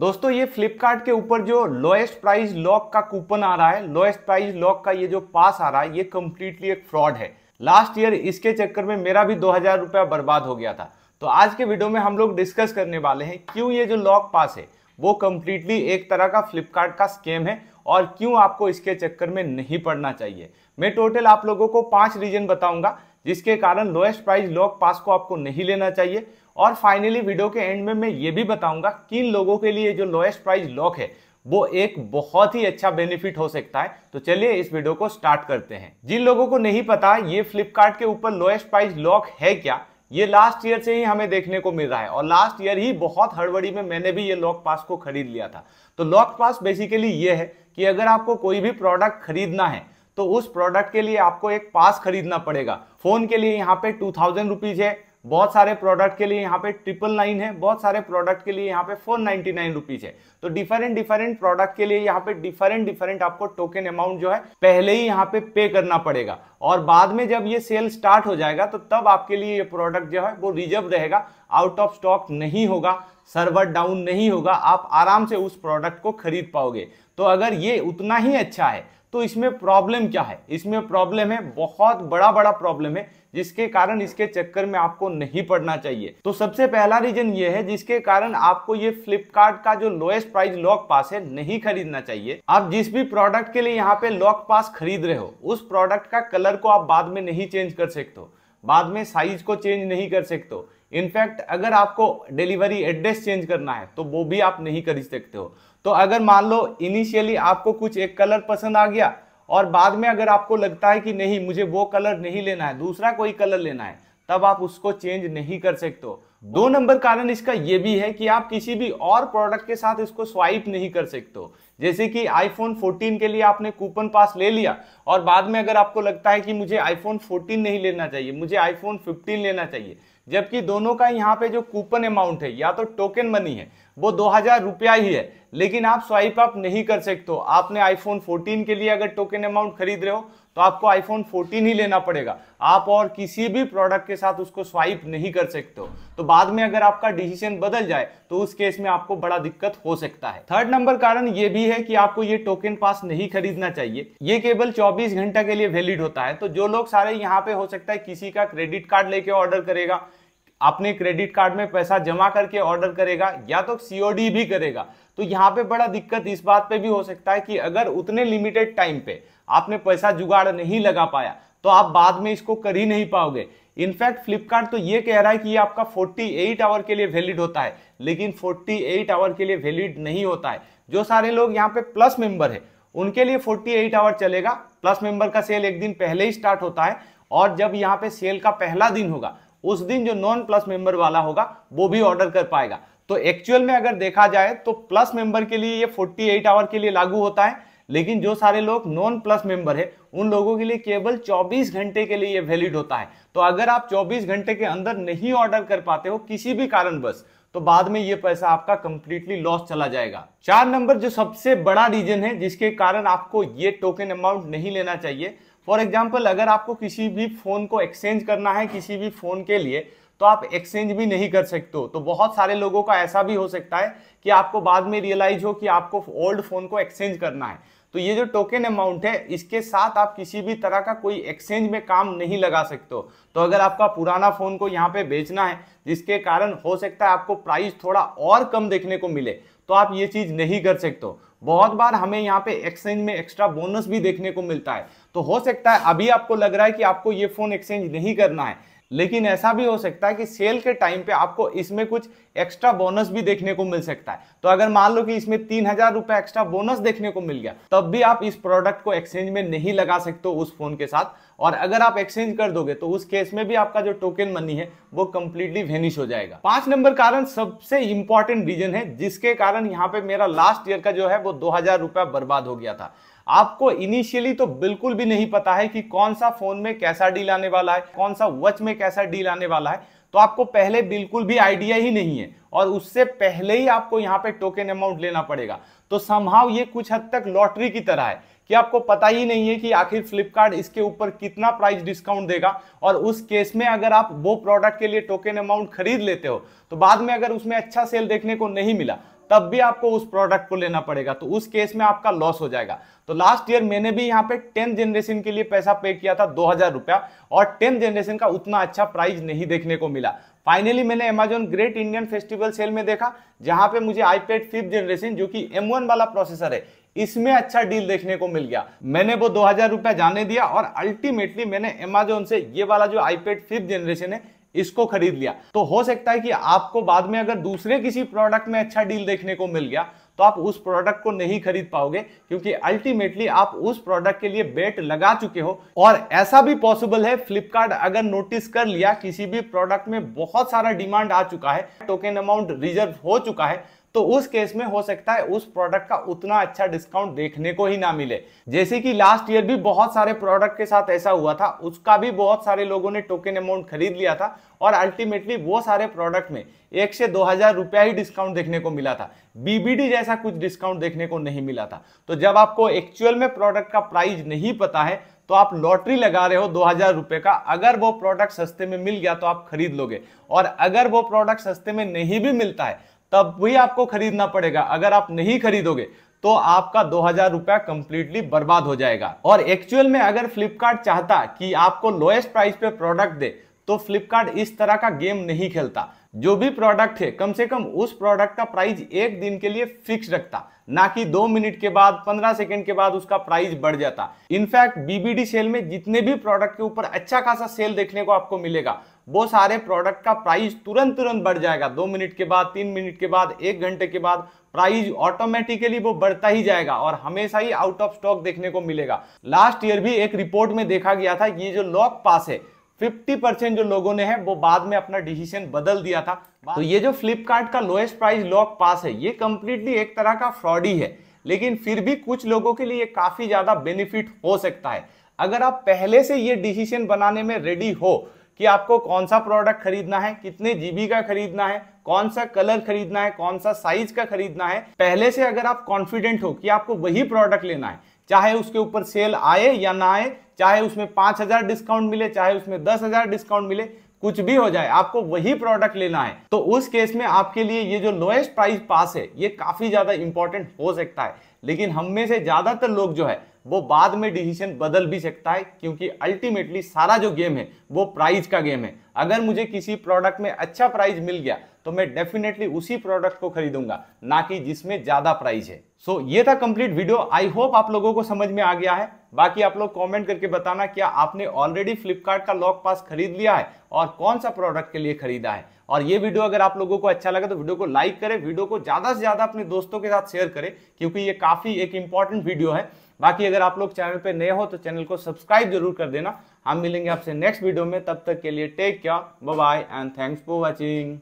दोस्तों ये फ्लिपकार्ट के ऊपर जो लोएस्ट प्राइस लॉक का कूपन आ रहा है लोएस्ट प्राइस लॉक का ये जो पास आ रहा है ये कंप्लीटली एक फ्रॉड है लास्ट ईयर इसके चक्कर में मेरा भी दो हजार रुपया बर्बाद हो गया था तो आज के वीडियो में हम लोग डिस्कस करने वाले हैं क्यों ये जो लॉक पास है वो कम्प्लीटली एक तरह का फ्लिपकार्ट का स्केम है और क्यों आपको इसके चक्कर में नहीं पड़ना चाहिए मैं टोटल आप लोगों को पांच रीजन बताऊंगा जिसके कारण लोएस्ट प्राइस लॉक पास को आपको नहीं लेना चाहिए और फाइनली वीडियो के एंड में मैं ये भी बताऊंगा किन लोगों के लिए जो लोएस्ट प्राइस लॉक है वो एक बहुत ही अच्छा बेनिफिट हो सकता है तो चलिए इस वीडियो को स्टार्ट करते हैं जिन लोगों को नहीं पता ये फ्लिपकार्ट के ऊपर लोएस्ट प्राइस लॉक है क्या ये लास्ट ईयर से ही हमें देखने को मिल रहा है और लास्ट ईयर ही बहुत हड़बड़ी में मैंने भी ये लॉक पास को खरीद लिया था तो लॉक पास बेसिकली ये है कि अगर आपको कोई भी प्रोडक्ट खरीदना है तो उस प्रोडक्ट के लिए आपको एक पास खरीदना पड़ेगा फोन के लिए यहाँ पे टू थाउजेंड रुपीज है बहुत सारे प्रोडक्ट के लिए यहाँ पे ट्रिपल नाइन है बहुत सारे प्रोडक्ट के लिए यहाँ पे फोर नाइनटी नाइन रुपीज है तो डिफरेंट डिफरेंट प्रोडक्ट के लिए यहाँ पे डिफरेंट डिफरेंट आपको टोकन अमाउंट जो है पहले ही यहाँ पे पे करना पड़ेगा और बाद में जब ये सेल स्टार्ट हो जाएगा तो तब आपके लिए ये प्रोडक्ट जो है वो रिजर्व रहेगा आउट ऑफ स्टॉक नहीं होगा सर्वर डाउन नहीं होगा आप आराम से उस प्रोडक्ट को खरीद पाओगे तो अगर ये उतना ही अच्छा है तो इसमें प्रॉब्लम क्या है इसमें प्रॉब्लम है बहुत बड़ा बड़ा प्रॉब्लम है जिसके कारण इसके चक्कर में आपको नहीं पड़ना चाहिए तो सबसे पहला रीजन ये है जिसके कारण आपको ये फ्लिपकार्ट का जो लोएस्ट प्राइस लॉक पास है नहीं खरीदना चाहिए आप जिस भी प्रोडक्ट के लिए यहाँ पे लॉक पास खरीद रहे हो उस प्रोडक्ट का कलर को आप बाद में नहीं चेंज कर सकते हो बाद में साइज को चेंज नहीं कर सकते हो इनफैक्ट अगर आपको डिलीवरी एड्रेस चेंज करना है तो वो भी आप नहीं कर सकते हो तो अगर मान लो इनिशियली आपको कुछ एक कलर पसंद आ गया और बाद में अगर आपको लगता है कि नहीं मुझे वो कलर नहीं लेना है दूसरा कोई कलर लेना है तब आप उसको चेंज नहीं कर सकते हो दो नंबर कारण इसका यह भी है कि आप किसी भी और प्रोडक्ट के साथ इसको स्वाइप नहीं कर सकते हो जैसे कि आईफोन 14 के लिए आपने कूपन पास ले लिया और बाद में अगर आपको लगता है कि मुझे आईफोन 14 नहीं लेना चाहिए मुझे आईफोन 15 लेना चाहिए जबकि दोनों का यहाँ पे जो कूपन अमाउंट है या तो टोकन मनी है वो दो हज़ार रुपया ही है लेकिन आप स्वाइप अप नहीं कर सकते हो आपने आईफोन 14 के लिए अगर टोकन अमाउंट खरीद रहे हो तो आपको आईफोन 14 ही लेना पड़ेगा आप और किसी भी प्रोडक्ट के साथ उसको स्वाइप नहीं कर सकते हो तो बाद में अगर आपका डिसीजन बदल जाए तो उस केस में आपको बड़ा दिक्कत हो सकता है थर्ड नंबर कारण ये भी है कि आपको ये टोकन पास नहीं खरीदना चाहिए ये केवल 24 घंटा के लिए वैलिड होता है तो जो लोग सारे यहाँ पे हो सकता है किसी का क्रेडिट कार्ड लेके ऑर्डर करेगा अपने क्रेडिट कार्ड में पैसा जमा करके ऑर्डर करेगा या तो सीओडी भी करेगा तो यहाँ पे बड़ा दिक्कत इस बात पे भी हो सकता है कि अगर उतने लिमिटेड टाइम पे आपने पैसा जुगाड़ नहीं लगा पाया तो आप बाद में इसको कर ही नहीं पाओगे इनफैक्ट फ्लिपकार्ट तो ये कह रहा है कि ये आपका 48 आवर के लिए वैलिड होता है लेकिन 48 आवर के लिए वैलिड नहीं होता है जो सारे लोग यहाँ पे प्लस मेंबर है उनके लिए 48 आवर चलेगा प्लस मेंबर का सेल एक दिन पहले ही स्टार्ट होता है और जब यहाँ पे सेल का पहला दिन होगा उस दिन जो नॉन प्लस मेंबर वाला होगा वो भी ऑर्डर कर पाएगा तो एक्चुअल में अगर देखा जाए तो प्लस मेंबर के लिए ये 48 आवर के लिए लागू होता है लेकिन जो सारे लोग नॉन प्लस मेंबर है उन लोगों के लिए केवल 24 घंटे के लिए ये वैलिड होता है तो अगर आप 24 घंटे के अंदर नहीं ऑर्डर कर पाते हो किसी भी कारणवश तो बाद में ये पैसा आपका कंप्लीटली लॉस चला जाएगा चार नंबर जो सबसे बड़ा रीजन है जिसके कारण आपको ये टोकन अमाउंट नहीं लेना चाहिए फॉर एग्जाम्पल अगर आपको किसी भी फ़ोन को एक्सचेंज करना है किसी भी फ़ोन के लिए तो आप एक्सचेंज भी नहीं कर सकते हो तो बहुत सारे लोगों का ऐसा भी हो सकता है कि आपको बाद में रियलाइज हो कि आपको ओल्ड फ़ोन को एक्सचेंज करना है तो ये जो टोकन अमाउंट है इसके साथ आप किसी भी तरह का कोई एक्सचेंज में काम नहीं लगा सकते हो तो अगर आपका पुराना फ़ोन को यहाँ पे बेचना है जिसके कारण हो सकता है आपको प्राइस थोड़ा और कम देखने को मिले तो आप ये चीज़ नहीं कर सकते हो बहुत बार हमें यहाँ पे एक्सचेंज में एक्स्ट्रा बोनस भी देखने को मिलता है तो हो सकता है अभी आपको लग रहा है कि आपको ये फ़ोन एक्सचेंज नहीं करना है लेकिन ऐसा भी हो सकता है कि सेल के टाइम पे आपको इसमें कुछ एक्स्ट्रा बोनस भी देखने को मिल सकता है तो अगर मान लो कि इसमें तीन हजार रुपए एक्स्ट्रा बोनस देखने को मिल गया तब भी आप इस प्रोडक्ट को एक्सचेंज में नहीं लगा सकते हो उस फोन के साथ और अगर आप एक्सचेंज कर दोगे तो उस केस में भी आपका जो टोकन मनी है वो कंप्लीटली वेनिश हो जाएगा पांच नंबर कारण सबसे इंपॉर्टेंट रीजन है जिसके कारण यहाँ पे मेरा लास्ट ईयर का जो है वो दो हजार रुपया बर्बाद हो गया था आपको इनिशियली तो बिल्कुल भी नहीं पता है कि कौन सा फोन में कैसा डील आने वाला है कौन सा वॉच में कैसा डील आने वाला है तो आपको पहले बिल्कुल भी आइडिया ही नहीं है और उससे पहले ही आपको यहाँ पे टोकन अमाउंट लेना पड़ेगा तो संभाव ये कुछ हद तक लॉटरी की तरह है कि आपको पता ही नहीं है कि आखिर फ्लिपकार्ट इसके ऊपर कितना प्राइस डिस्काउंट देगा और उस केस में अगर आप वो प्रोडक्ट के लिए टोकन अमाउंट खरीद लेते हो तो बाद में अगर उसमें अच्छा सेल देखने को नहीं मिला तब भी आपको उस प्रोडक्ट को लेना पड़ेगा तो उस केस में आपका लॉस हो जाएगा तो लास्ट ईयर मैंने भी यहाँ पे टेंथ जनरेशन के लिए पैसा पे किया था दो हजार रुपया और टेंथ जनरेशन का उतना अच्छा प्राइस नहीं देखने को मिला फाइनली मैंने Amazon great Indian festival sale में देखा जहां पे मुझे आईपेड फिफ्थ जनरेशन जो कि एम वाला प्रोसेसर है इसमें अच्छा डील देखने को मिल गया मैंने वो दो हजार रुपया जाने दिया और अल्टीमेटली मैंने अमेजोन से ये वाला जो आईपेड फिफ्थ जनरेशन है इसको खरीद लिया तो हो सकता है कि आपको बाद में अगर दूसरे किसी प्रोडक्ट में अच्छा डील देखने को मिल गया तो आप उस प्रोडक्ट को नहीं खरीद पाओगे क्योंकि अल्टीमेटली आप उस प्रोडक्ट के लिए बेट लगा चुके हो और ऐसा भी पॉसिबल है फ्लिपकार्ट अगर नोटिस कर लिया किसी भी प्रोडक्ट में बहुत सारा डिमांड आ चुका है टोकन अमाउंट रिजर्व हो चुका है तो उस केस में हो सकता है उस प्रोडक्ट का उतना अच्छा डिस्काउंट देखने को ही ना मिले जैसे कि लास्ट ईयर भी बहुत सारे प्रोडक्ट के साथ ऐसा हुआ था उसका भी बहुत सारे लोगों ने टोकन अमाउंट खरीद लिया था और अल्टीमेटली वो सारे प्रोडक्ट में एक से दो हजार रुपया ही डिस्काउंट देखने को मिला था बीबीडी जैसा कुछ डिस्काउंट देखने को नहीं मिला था तो जब आपको एक्चुअल में प्रोडक्ट का प्राइस नहीं पता है तो आप लॉटरी लगा रहे हो दो हजार रुपए का अगर वो प्रोडक्ट सस्ते में मिल गया तो आप खरीद लोगे और अगर वो प्रोडक्ट सस्ते में नहीं भी मिलता है तब भी आपको खरीदना पड़ेगा अगर आप नहीं खरीदोगे तो आपका दो हजार रुपया कंप्लीटली बर्बाद हो जाएगा और एक्चुअल में अगर फ्लिपकार्ट चाहता कि आपको लोएस्ट प्राइस पे प्रोडक्ट दे तो फ्लिपकार्ट इस तरह का गेम नहीं खेलता जो भी प्रोडक्ट है कम से कम उस प्रोडक्ट का प्राइस एक दिन के लिए फिक्स रखता ना कि दो मिनट के बाद पंद्रह सेकंड के बाद उसका प्राइस बढ़ जाता इनफैक्ट बीबीडी सेल में जितने भी प्रोडक्ट के ऊपर अच्छा खासा सेल देखने को आपको मिलेगा वो सारे प्रोडक्ट का प्राइस तुरंत तुरंत बढ़ जाएगा दो मिनट के बाद तीन मिनट के बाद एक घंटे के बाद प्राइस ऑटोमेटिकली वो बढ़ता ही जाएगा और हमेशा ही आउट ऑफ स्टॉक देखने को मिलेगा लास्ट ईयर भी एक रिपोर्ट में देखा गया था ये जो लॉक पास है 50 परसेंट जो लोगों ने है वो बाद में अपना डिसीजन बदल दिया था तो ये जो फ्लिपकार्ट का लोएस्ट प्राइस लॉक पास है ये कंप्लीटली एक तरह का फ्रॉड ही है लेकिन फिर भी कुछ लोगों के लिए काफी ज्यादा बेनिफिट हो सकता है अगर आप पहले से ये डिसीजन बनाने में रेडी हो कि आपको कौन सा प्रोडक्ट खरीदना है कितने जीबी का खरीदना है कौन सा कलर खरीदना है कौन सा साइज का खरीदना है पहले से अगर आप कॉन्फिडेंट हो कि आपको वही प्रोडक्ट लेना है चाहे उसके ऊपर सेल आए या ना आए चाहे उसमें पांच हजार डिस्काउंट मिले चाहे उसमें दस हजार डिस्काउंट मिले कुछ भी हो जाए आपको वही प्रोडक्ट लेना है तो उस केस में आपके लिए ये जो लोएस्ट प्राइस पास है ये काफी ज्यादा इंपॉर्टेंट हो सकता है लेकिन हम में से ज्यादातर लोग जो है वो बाद में डिसीजन बदल भी सकता है क्योंकि अल्टीमेटली सारा जो गेम है वो प्राइस का गेम है अगर मुझे किसी प्रोडक्ट में अच्छा प्राइस मिल गया तो मैं डेफिनेटली उसी प्रोडक्ट को खरीदूंगा ना कि जिसमें ज्यादा प्राइस है सो so, ये था कंप्लीट वीडियो आई होप आप लोगों को समझ में आ गया है बाकी आप लोग कमेंट करके बताना क्या आपने ऑलरेडी फ्लिपकार्ट का लॉक पास खरीद लिया है और कौन सा प्रोडक्ट के लिए खरीदा है और ये वीडियो अगर आप लोगों को अच्छा लगा तो वीडियो को लाइक करें वीडियो को ज्यादा से ज्यादा अपने दोस्तों के साथ शेयर करें क्योंकि ये काफी एक इंपॉर्टेंट वीडियो है बाकी अगर आप लोग चैनल पे नए हो तो चैनल को सब्सक्राइब जरूर कर देना हम मिलेंगे आपसे नेक्स्ट वीडियो में तब तक के लिए take care bye and thanks for watching